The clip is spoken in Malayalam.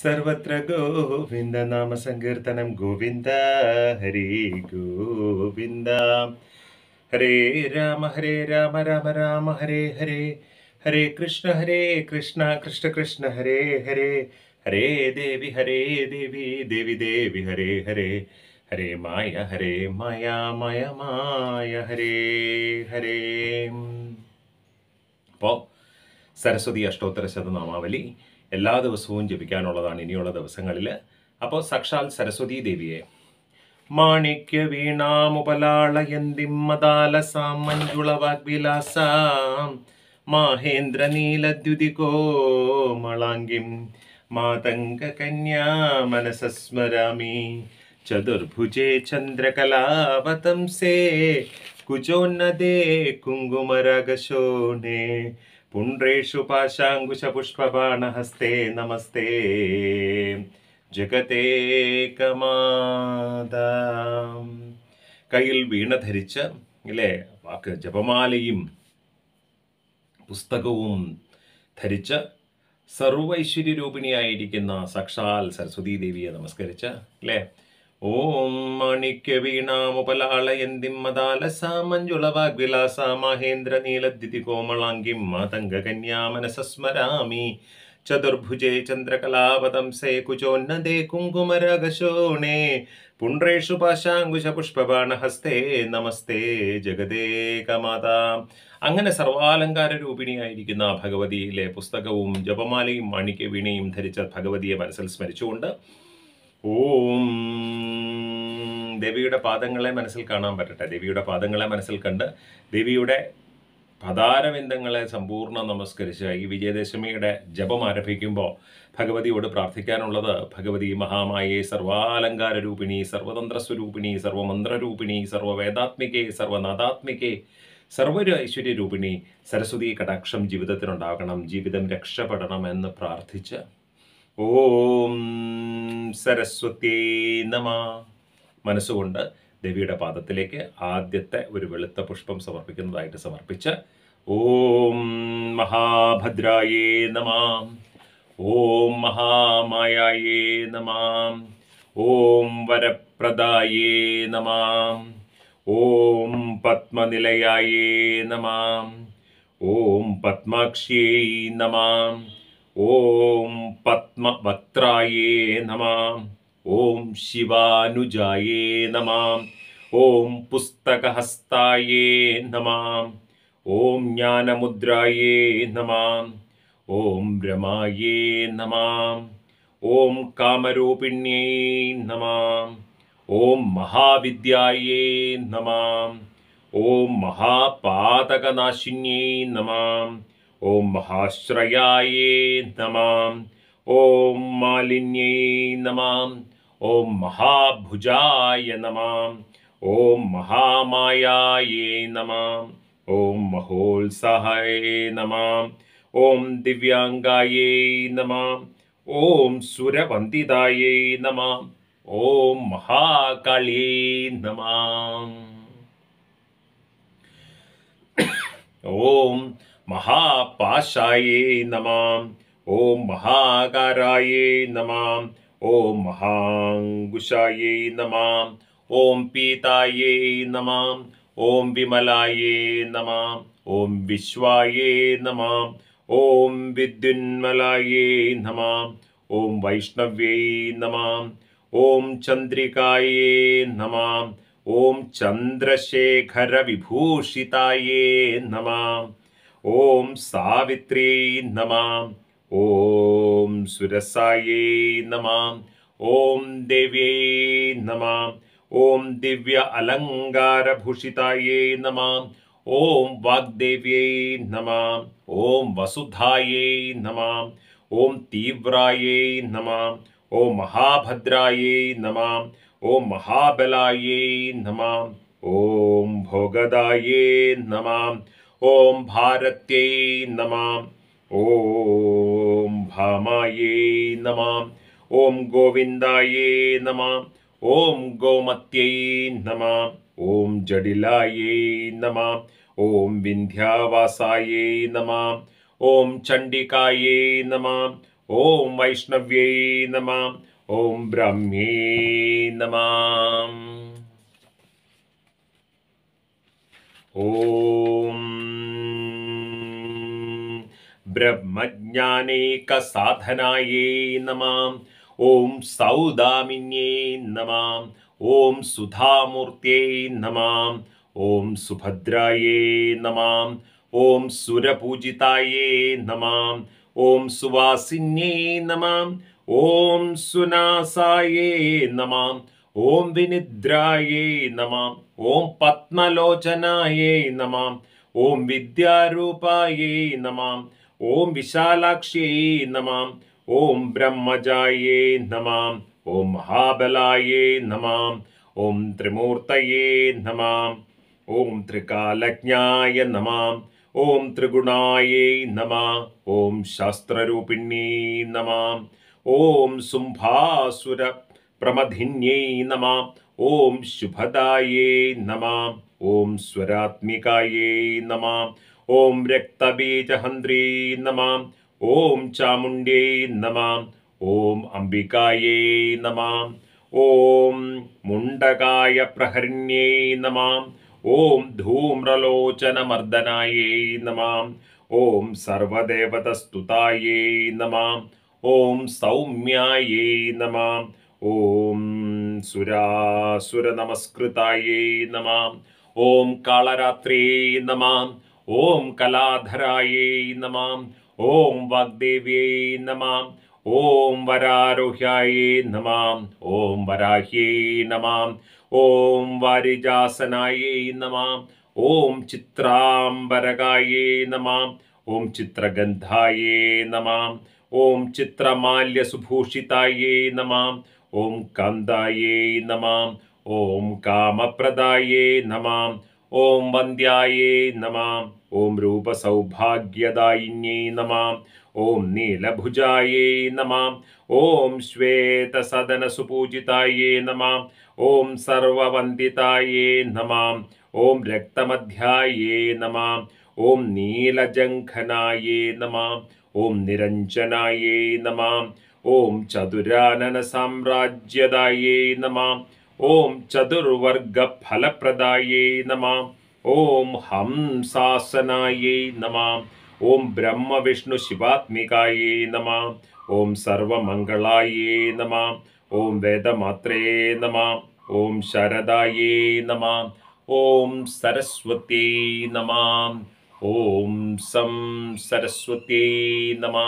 സർവത്ര ഗോവിന്ദ നാമ സങ്കീർത്തനം ഗോവിന്ദ ഹരി ഗോവിന്ദ ഹരേ രാമ ഹരേ രാമ രാമ രാമ ഹരേ ഹരേ ഹരേ കൃഷ്ണ ഹരേ കൃഷ്ണ കൃഷ്ണ കൃഷ്ണ ഹരേ ഹരേ ഹരേ ദേവി ഹരേ ദേവി ദേവി ദേവി ഹരേ ഹരേ ഹരേ മായ ഹരേ മായ മായ മായ ഹരേ ഹരേ അപ്പോൾ സരസ്വതി അഷ്ടോത്തര ശതനാമാവലി എല്ലാ ദിവസവും ജപിക്കാനുള്ളതാണ് ഇനിയുള്ള ദിവസങ്ങളിൽ അപ്പോൾ സാക്ഷാൽ സരസ്വതി ദേവിയെ മാണിക്യ വീണാമുപലാളയന്തിമ്മദാലസാം മളാങ്കിം മാതങ്ക കന്യാ മനസസ്മരാമി ചതുർഭുജേ ചന്ദ്രകലാവതംസേ കുജോന്നദേ കുങ്കുമരകശോണേ പുണ്ട്രേഷു പാശാങ്കുശപുഷ്പാണഹസ്തേ നമസ്തേ ജഗതേ കയ്യിൽ വീണ ധരിച്ച് അല്ലേ വാക്ക് ജപമാലയും പുസ്തകവും ധരിച്ച് സർവൈശ്വര്യരൂപിണിയായിരിക്കുന്ന രൂപിണിയായിരിക്കുന്ന സക്ഷാൽ സരസ്വതീ ദേവിയെ നമസ്കരിച്ച് അല്ലേ ഓം മാണിക്യ വീണാമുപലാളയന്തിം മദാലസാ മഞ്ജുളവാഗ്വിലാസാ മഹേന്ദ്ര നീലദ്യുതി കോമളാംഗിം മാതംഗകന്യാമനസസ്മരാമി ചതുർഭുജേ സേ കുചോന്നതേ കുങ്കുമരകശോണേ പുണ്ട്രേഷു ഹസ്തേ നമസ്തേ ജഗദേകമാത അങ്ങനെ സർവാലങ്കാര രൂപിണിയായിരിക്കുന്ന ഭഗവതിയിലെ പുസ്തകവും ജപമാലയും മാണിക്യവീണയും ധരിച്ച ഭഗവതിയെ മനസ്സിൽ സ്മരിച്ചുകൊണ്ട് ഓം ദേവിയുടെ പാദങ്ങളെ മനസ്സിൽ കാണാൻ പറ്റട്ടെ ദേവിയുടെ പാദങ്ങളെ മനസ്സിൽ കണ്ട് ദേവിയുടെ പദാരവിന്ദങ്ങളെ സമ്പൂർണ്ണ നമസ്കരിച്ച് ഈ വിജയദശമിയുടെ ജപം ആരംഭിക്കുമ്പോൾ ഭഗവതിയോട് പ്രാർത്ഥിക്കാനുള്ളത് ഭഗവതി മഹാമായേ സർവാലങ്കാര രൂപിണി സർവതന്ത്ര സ്വരൂപിണി സർവമന്ത്രരൂപിണി സർവവേദാത്മികേ സർവനാഥാത്മികേ സർവൊരു ഐശ്വര്യരൂപിണി സരസ്വതി കടാക്ഷം ജീവിതത്തിനുണ്ടാകണം ജീവിതം രക്ഷപ്പെടണം എന്ന് പ്രാർത്ഥിച്ച് ഓം സരസ്വതി നമ മനസ്സുകൊണ്ട് ദേവിയുടെ പാദത്തിലേക്ക് ആദ്യത്തെ ഒരു വെളുത്ത പുഷ്പം സമർപ്പിക്കുന്നതായിട്ട് സമർപ്പിച്ച് ഓം മഹാഭദ്രായേ നമ ഓം മഹാമായേ നമ ഓം വരപ്രദായേ നമ ഓം പത്മനിലയായേ നമ ഓം പത്മാക്ഷിയേ നമ ഓം പത്മവക്ത്രായേ നമാം ഓം ശിവാനുജായേ നമാം ഓം പുസ്തകഹസ്തായേ നമാം ഓം ജ്ഞാനമുദ്രായേ നമാം ഓം രമായേ നമാം ഓം കാമരൂപിണ്യേ നമാം ഓം മഹാവിദ്യായേ നമാം ഓം മഹാപാതകനാശിന്യേ നമാം ഓം മഹാശ്രയായേ നമാം ॐ मालिन्यै नमाम् ॐ महाभुजाय नमाम् ॐ महामायायै नमाम् ॐ महोल्सहाय नमाम् ॐ दिव्याङ्गायै नमाम् ॐ सुरवन्दितायै नमाम् ॐ महाकाल्यै नमाम् ॐ महापाशायै नमाम् ॐ महाकारायै नमः ॐ महाङ्गुशायै नमः ॐ पीतायै नमः ॐ विमलाय नमः ॐ विश्वायै ॐ विद्युन्मलायै नमां वैष्णवै नमां चन्द्रिकायै ॐ चन्द्रशेखरविभूषितायै ॐ सावित्र्यै नमः ओम सुरसाये नमः ओम देव्यै नमः ओम दिव्य भूषिताये नमः ॐ वाग्देव्य नमः ओम वसुधाये नमः ओम तीव्राये नमः ओम महाभद्राये नमः ओम महाबलाये नमः ओम भोगदाये नमः ओम भारत्ये नमः ओम य नमः ॐ गोविन्दायै नमः गोमत्यै नमः ॐ जडिलायै नमः ॐ विन्ध्यावासाय चण्डिकायै वैष्णव्यै नमः ब्रह्मे नमः ब्रह्मज्ञानेकसाधनाये नमाम् ॐ सौदामिन्यै नमाम् ॐ सुधामूर्त्यै नमाम् ॐ सुभद्रायै नमाम् ॐ सुरपूजिताये नमाम् ॐ सुवासिन्यै नमाम् ॐ सुनासाय नमाम् ॐ विनिद्रायै नमाम् ॐ पद्मलोचनाय नमाम् ॐ विद्यारूपायै नमाम् ഓം വിശാലാക്ഷ്യേ നമാം ഓം ബ്രഹ്മജായേ നമാം ഓം മഹാബലായേ നമാം ഓം ത്രിമൂർത്തയേ നമാം ഓം ത്രികാലജ്ഞായ നമാം ഓം ത്രിഗുണായേ നമ ഓം ശാസ്ത്രരൂപിണ്യേ നമാം ഓം സുംഭാസുര പ്രമധിന്യേ നമാം ഓം ശുഭദായേ നമാം ഓം സ്വരാത്മികായേ നമാം ഓം രക്തബീജഹന്ത്രീ നമാം ഓം ചാമുണ്ട്യൈ നമാം ഓം അംബികായേ നമാം ഓം മുണ്ടകായ പ്രഹരിണ്യേ നമാം ഓം ധൂമ്രലോചനമർദ്ദനായേ നമാം ഓം സർവദേവതസ്തുതായേ നമാം ഓം സൗമ്യായേ നമാം ഓം സുരാസുരനമസ്കൃതായേ നമാം ഓം കാളരാത്രേ നമാം ॐ कलाधरायै नमाम् ॐ नम ओं ॐ वरारोह्यायै नमाम् ॐ वराह्यै नमाम् ॐ वारिजासनायै नमाम् ॐ नम ओं ॐ चित्रगन्धायै नमाम् ॐ चित्रमाल्यसुभूषितायै नमाम् ॐ कान्दायै नमाम् ॐ कामप्रदायै नमाम् ॐ वन्द्यायै नमा ॐ रूपसौभाग्यदायिन्यै नमः ॐ नीलभुजायै नमः सुपूजिताये श्वेतसदनसुपूजितायै नमः ॐ रक्त मध्याये नमा रक्तमध्यायै नमः ॐ नीलजङ्घनायै नमः निरंजनाये निरञ्जनायै नमः चतुरानन साम्राज्यदाये नमः ॐ चतुर्वर्गफलप्रदायै नमः ॐ हंसासनायै नमः ॐ ब्रह्मविष्णुशिवात्मिकायै शिवात्मिकायै नमः ॐ सर्वमङ्गलायै नमः ॐ वेदमात्रे नमः ॐ शरदायै नमः ॐ सरस्वत्यै ॐ सं सरस्वत्यै नमा